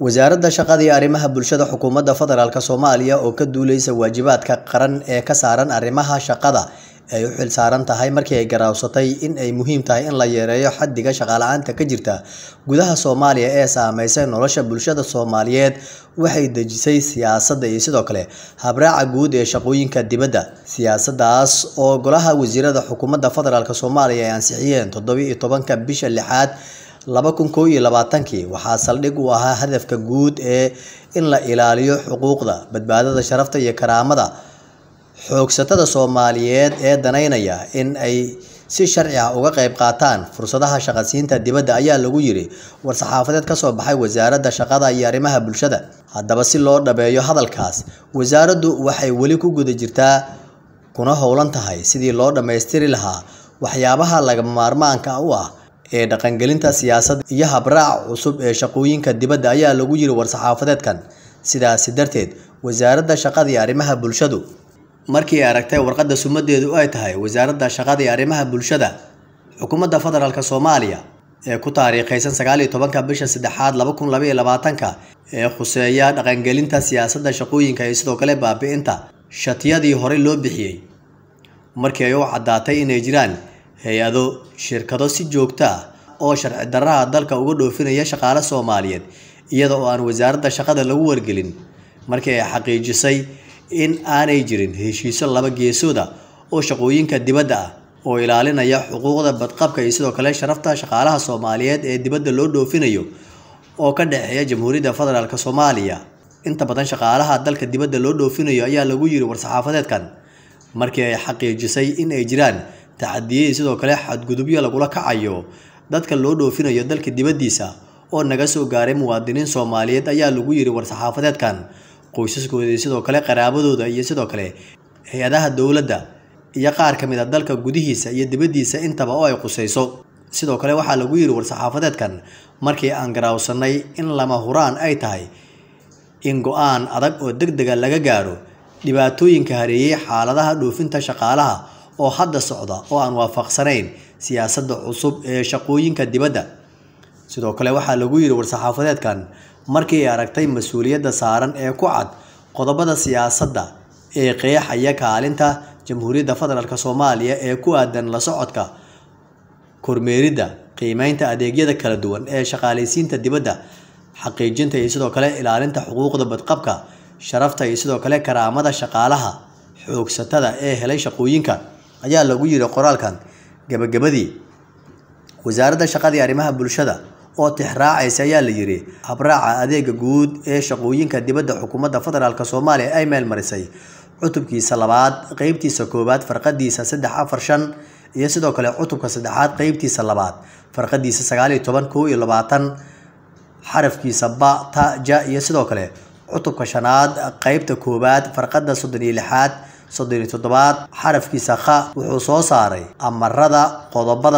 wasaaradda shaqada iyo arrimaha bulshada xukuumadda federaalk soomaaliya oo ka duuleysa waajibaadka qaran ee ka saaran arrimaha shaqada ay u xil saaran tahay markii ay garaawsatay in ay muhiim tahay in la yeereeyo xadiga shaqala aanta ka jirta gudaha soomaaliya ee saameysay nolosha bulshada soomaaliyeed waxay dejisay siyaasadda iyo sidoo kale habraaca guud ee shaqooyinka dibadda siyaasaddaas oo golaha wasiirada xukuumadda federaalk soomaaliya ay ansixiyeen toddoba iyo tobanka bisha lixaad laba kun koob iyo labaatankii waxaa saldhig u ahaa hadafka guud ee in la ilaaliyo xuquuqda badbaadada sharafta iyo karaamada xoogsatada soomaaliyeed ee danaynaya in ay si sharci ah uga qayb qaataan fursadaha shaqasiinta dibadda ayaa lagu yiri war-saxaafadeed kasoo baxay wasaaradda shaqada iyo arrimaha bulshada haddaba si loo dhabeeyo hadalkaas wasaaraddu waxay weli ku guda jirtaa kuna howlan tahay sidii loo dhammaystiri lahaa waxyaabaha laga maarmaanka u ah ee dhaqangelinta siyaasada iyo habraac cusub ee shaqooyinka dibadda ayaa lagu yiri war-saxaafadeedkan sidaasi darteed wasaaradda shaqadii arrimaha bulshadu markii aragtay warqadda sumaddeedu ay tahay wasaaradda shaqadii arrimaha bulshada xukuumadda federaalk soomaaliya ee ku taariikhaysan sagaal iyo tobanka bisha saddexaad laba kun labaiyo labaatanka ee khuseeya dhaqangelinta siyaasadda shaqooyinka ee sidoo kale baabi-inta shatiyadii horey loo bixiyey markii ay u caddaatay inay jiraan hay-ado shirkado si joogto ah oo sharci darraha dalka uga dhoofinaya shaqaale soomaaliyeed iyada oo aan wasaaradda shaqada lagu wargelin markii ay xaqiijisay in aanay jirin heshiiso laba geesooda ah oo shaqooyinka dibadda ah oo ilaalinaya xuquuqda badqabka iyo sidoo kale sharafta shaqaalaha soomaaliyeed ee dibadda loo dhoofinayo oo ka dhexeeya jamhuuriyadda federaalk soomaaliya inta badan shaqaalaha dalka dibadda loo dhoofinayo ayaa lagu yiri war-saxaafadeedkan markii ay xaqiijisay in ay jiraan tacadiyey sidoo kale xadgudubyo lagula kacayo dadka loo dhoofinayo dalka dibaddiisa oo naga soo gaaray muwaadiniin soomaaliyeed ayaa lagu yiri war-saxaafadeedkan qoysaskoodii sidoo kale qaraabadooda iyo sidoo kale hay-adaha dowladda iyo qaar ka mid a ah dalka gudihiisa iyo dibaddiisa intaba oo ay qusayso sidoo kale waxaa lagu yidhi war-saxaafadeedkan markii aan garaawsannay in lama huraan ay tahay in go-aan adag oo deg dega laga gaaro dhibaatooyinka hareeyey xaaladaha dhoofinta shaqaalaha oo hadda socda oo aan waafaqsanayn siyaasadda cusub ee shaqooyinka dibadda sidoo kale waxaa lagu yidhi war-saxaafadeedkan markii ay aragtay mas-uuliyadda saaran ee ku cad qodobada siyaasadda ee qeexaya kaalinta jamhuuriyadda federaalk soomaaliya ee ku aadan la socodka kormeeridda qiimeynta adeegyada kala duwan ee shaqaalaysiinta dibadda xaqiijinta iyo sidoo kale ilaalinta xuquuqda badqabka sharafta iyo sidoo kale karaamada shaqaalaha xoogsatada ee helay shaqooyinka ayaa lagu yiri qoraalkan gabagabadii wasaaradda shaqadii arrimaha bulshada oo tixraacaysa ayaa la yidhi habraaca adeega guud ee shaqooyinka dibadda xukuumadda federaalk soomaaliya ay meelmarisay cutubkiisa labaad qeybtiisa koowaad farqadiisa saddex afar shan iyo sidoo kale cutubka saddexaad qeybtiisa labaad farqadiisa sagaal iyo toban kow iyo labaatan xarafkiisa ba ta ja iyo sidoo kale cutubka shanaad qeybta koowaad farqada soddon iyo lixaad soddon iyo toddobaad xarafkiisa kha wuxuu soo saaray amarada qodobada